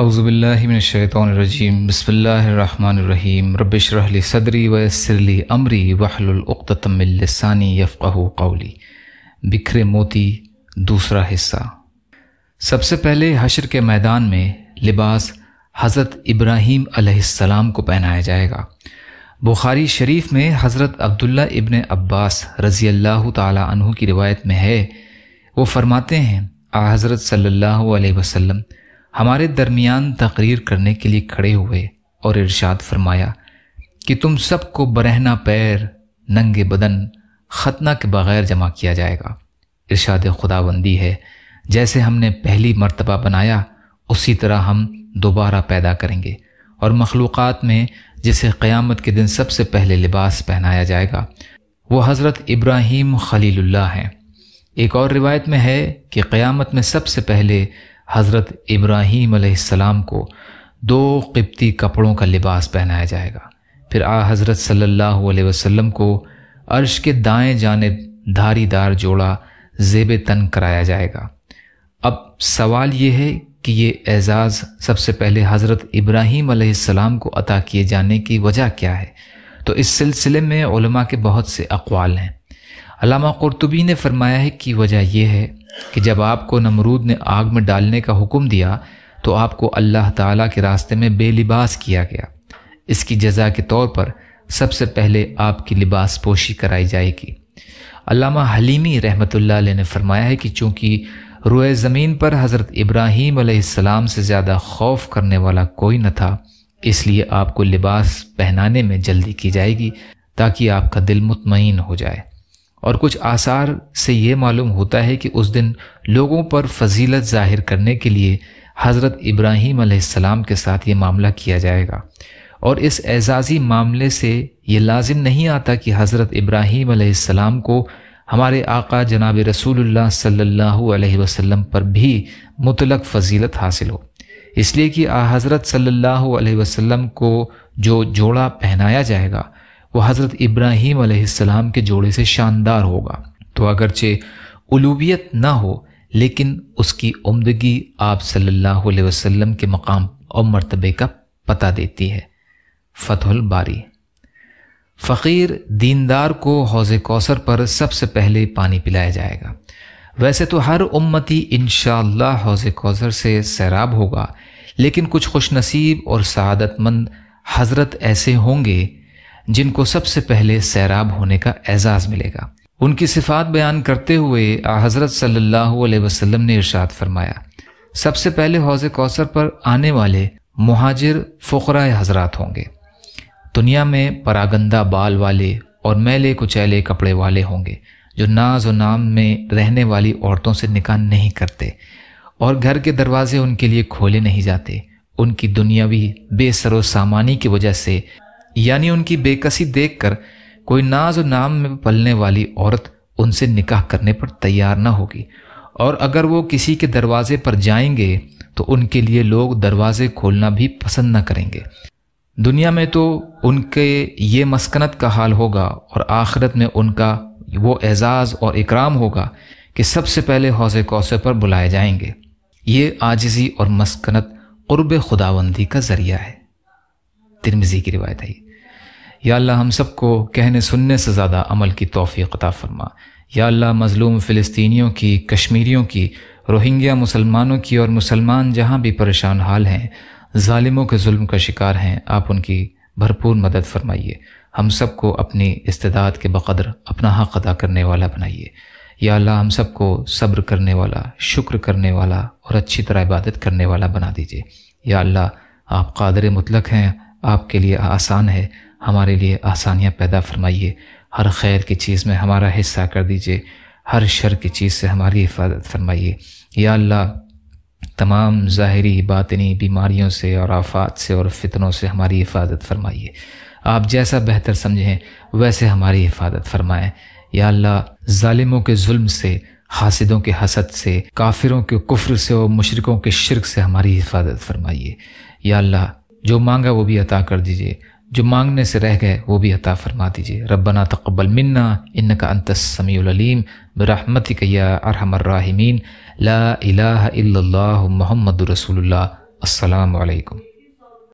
अज़बिल्लिमिनशैतरजीम बसमीम रबिशरहली सदरी वसरली अमरी वहलतमिलसानी यफ़ाह कौली बिखरे मोती दूसरा हिस्सा सबसे पहले हशर के मैदान में लिबास हज़रत इब्राहीम आसमाम को पहनाया जाएगा बुखारी शरीफ में हज़रत अब्दुल्ला इबन अब्बास रज़ी अल्लाह तु की रिवायत में है वो फरमाते हैं आ हज़रत सल्ला वसलम हमारे दरमियान तकरीर करने के लिए खड़े हुए और इरशाद फरमाया कि तुम सबको बरहना पैर नंगे बदन खतना के बग़ैर जमा किया जाएगा इरशाद खुदाबंदी है जैसे हमने पहली मर्तबा बनाया उसी तरह हम दोबारा पैदा करेंगे और मखलूक़ में जिसे क़यामत के दिन सबसे पहले लिबास पहनाया जाएगा वो हज़रत इब्राहीम खलील हैं एक और रिवायत में है कि क़यामत में सबसे पहले हज़रत इब्राहीम अलैहिस्सलाम को दो किबती कपड़ों का लिबास पहनाया जाएगा फिर आ हज़रत सल्लल्लाहु अलैहि वसल्लम को अर्श के दाएं जानब धारीदार जोड़ा जेब तन कराया जाएगा अब सवाल ये है कि ये एजाज़ सबसे पहले हज़रत इब्राहीम अलैहिस्सलाम को अता किए जाने की वजह क्या है तो इस सिलसिले में के बहुत से अक़वाल हैं अलामा कुरतुबी ने फरमाया है कि वजह यह है कि जब आपको नमरूद ने आग में डालने का हुक्म दिया तो आपको अल्लाह ताला के रास्ते में बेलिबास किया गया इसकी जजा के तौर पर सबसे पहले आपकी लिबास पोशी कराई जाएगी अलामा हलीमी रहमतुल्लाह ने फरमाया है कि चूँकि रोए ज़मीन पर हज़रत इब्राहीम आसमाम से ज़्यादा खौफ करने वाला कोई न था इसलिए आपको लिबास पहनाने में जल्दी की जाएगी ताकि आपका दिल मुतमिन हो जाए और कुछ आसार से ये मालूम होता है कि उस दिन लोगों पर फजीलत जाहिर करने के लिए हज़रत इब्राहीम आसमाम के साथ ये मामला किया जाएगा और इस एजाज़ी मामले से ये लाजिम नहीं आता कि हज़रत इब्राहीम आसमाम को हमारे आका जनाब रसूलुल्लाह सल्लल्लाहु अलैहि वसल्लम पर भी मुतलक फजीलत हासिल हो इसलिए कि हज़रत सल्लल्लाहु अलैहि वसल्लम को जो जोड़ा पहनाया जाएगा वह हज़रत इब्राहीम अलैहिस्सलाम के जोड़े से शानदार होगा तो अगरचे उलूबियत ना हो लेकिन उसकी उमदगी आप सल्लल्लाहु अलैहि वसल्लम के मकाम और मर्तबे का पता देती है फतहुल बारी फ़कीर दीनदार को हौज़ कौसर पर सबसे पहले पानी पिलाया जाएगा वैसे तो हर उम्मती इन हौज़ कौसर से सैराब होगा लेकिन कुछ खुशनसीब और सदतमंद हज़रत ऐसे होंगे जिनको सबसे पहले सैराब होने का एजाज़ मिलेगा उनकी सिफात बयान करते हुए हज़रत सल्लल्लाहु अलैहि वसल्लम ने इरशाद फरमाया सबसे पहले हौज कौसर पर आने वाले मुहाजिर फ़ुकरा हजरात होंगे दुनिया में परागंदा बाल वाले और मैले कुचैले कपड़े वाले होंगे जो नाज व नाम में रहने वाली औरतों से निकाह नहीं करते और घर के दरवाजे उनके लिए खोले नहीं जाते उनकी दुनियावी बेसरो सामानी की वजह से यानी उनकी बेकसी देखकर कोई नाज और नाम में पलने वाली औरत उनसे निकाह करने पर तैयार ना होगी और अगर वो किसी के दरवाजे पर जाएंगे तो उनके लिए लोग दरवाजे खोलना भी पसंद ना करेंगे दुनिया में तो उनके ये मस्कनत का हाल होगा और आखिरत में उनका वो एजाज़ और इकराम होगा कि सबसे पहले हौज कौसे पर बुलाए जाएंगे ये आजिज़ी और मस्कनत क़ुरब खुदाबंदी का ज़रिया है तिरमिज़ी की रिवायत है या अल्लाह हम सबको कहने सुनने से ज़्यादा अमल की तोफ़ी अता फरमा या अल्लाह मज़लूम फ़िलिस्तीनियों की कश्मीरियों की रोहिंग्या मुसलमानों की और मुसलमान जहाँ भी परेशान हाल हैं ालिमों के जुल्म का शिकार हैं आप उनकी भरपूर मदद फरमाइए हम सबको अपनी इस्तात के बक़द्र अपना हक अदा करने वाला बनाइए या अल्लाह हम सबको सब्र करने वाला शुक्र करने वाला और अच्छी तरह इबादत करने वाला बना दीजिए या अल्लाह आप कादर मुतलक हैं आपके लिए आसान है हमारे लिए आसानियाँ पैदा फरमाइए हर खैर की चीज़ में हमारा हिस्सा कर दीजिए हर शर की चीज़ से हमारी हिफाजत फरमाइए या अल्लाह तमाम ज़ाहरी बातनी बीमारियों से और आफात से और फितनों से हमारी हिफाजत फरमाइए आप जैसा बेहतर समझें वैसे हमारी हिफाजत फरमाएं या अल्लाह ालिमों के जुल्म से हासिदों के हसद से काफिरों के कुफ्र से और मशरकों के शिरक से हमारी हिफाजत फरमाइए या अल्लाह जो मांगा वो भी अता कर दीजिए जो मांगने से रह गए वो भी अता फरमा दीजिए रबना तकबल मन्ना इन का समीम बरहमत या अरहमर्राहिमीन ला इला मोहम्मद रसूलुल्लाह अस्सलाम